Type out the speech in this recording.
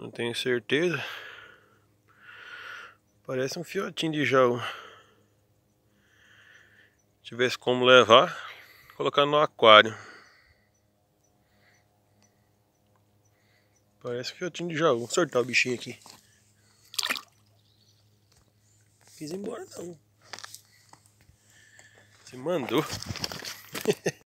Não tenho certeza. Parece um fiotinho de jaú. Tivesse como levar, colocar no aquário. Parece um fiotinho de jaú. Vou sortar o bichinho aqui. Quis ir embora não. Se mandou.